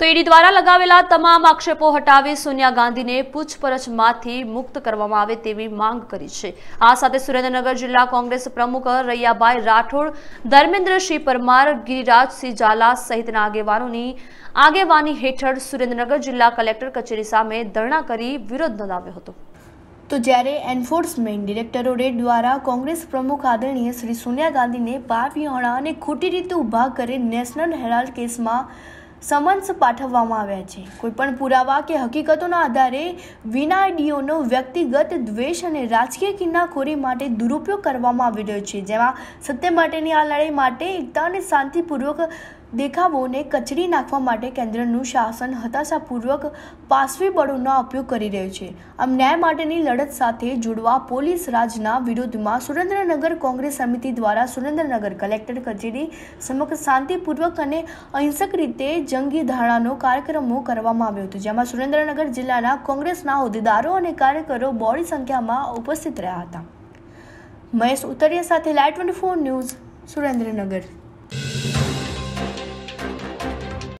તો ઈડી દ્વારા લગાવેલા તમામ આક્ષેપો હટાવી સોનિયા ગાંધીને પૂછપરછમાંથી મુક્ત કરવામાં આવે તેવી માંગ કરી છે આ સાથે સુરેન્દ્રનગર જિલ્લા કોંગ્રેસ પ્રમુખ રૈયાભાઈ રાઠોડ ધર્મેન્દ્રસિંહ પરમાર ગિરિરાજસિંહ ઝાલા સહિતના આગેવાનોની આગેવાની હેઠળ સુરેન્દ્રનગર જિલ્લા કલેક્ટર કચેરી સામે ધરણા કરી વિરોધ નોંધાવ્યો હતો તો જ્યારે એન્ફોર્સમેન્ટ ડિરેક્ટોરેટ દ્વારા કોંગ્રેસ પ્રમુખ આદરણીય શ્રી સોનિયા ગાંધીને પાર અને ખોટી રીતે ઊભા કરી નેશનલ હેરાલ્ડ કેસમાં સમન્સ પાઠવવામાં આવ્યા છે કોઈપણ પુરાવા કે હકીકતોના આધારે વિનાડીઓનો વ્યક્તિગત દ્વેષ અને રાજકીય કિન્નાખોરી માટે દુરુપયોગ કરવામાં આવી રહ્યો છે જેમાં સત્ય માટેની આ લડાઈ માટે એકતા અને શાંતિપૂર્વક દેખાવોને કચડી નાખવા માટે કેન્દ્રનું શાસન હતાશાપૂર્વક પાસવી બળોનો ઉપયોગ કરી રહ્યું છે આમ ન્યાય માટેની લડત સાથે જોડવા પોલીસ રાજના વિરોધમાં સુરેન્દ્રનગર કોંગ્રેસ સમિતિ દ્વારા સુરેન્દ્રનગર કલેક્ટર કચેરી સમક્ષ શાંતિપૂર્વક અને અહિંસક રીતે જંગી ધારણાનો કાર્યક્રમો કરવામાં આવ્યો હતો જેમાં સુરેન્દ્રનગર જિલ્લાના કોંગ્રેસના હોદ્દેદારો અને કાર્યકરો બોડી સંખ્યામાં ઉપસ્થિત રહ્યા હતા મહેશ ઉતરિયા સાથે live twenty four news Surendranagar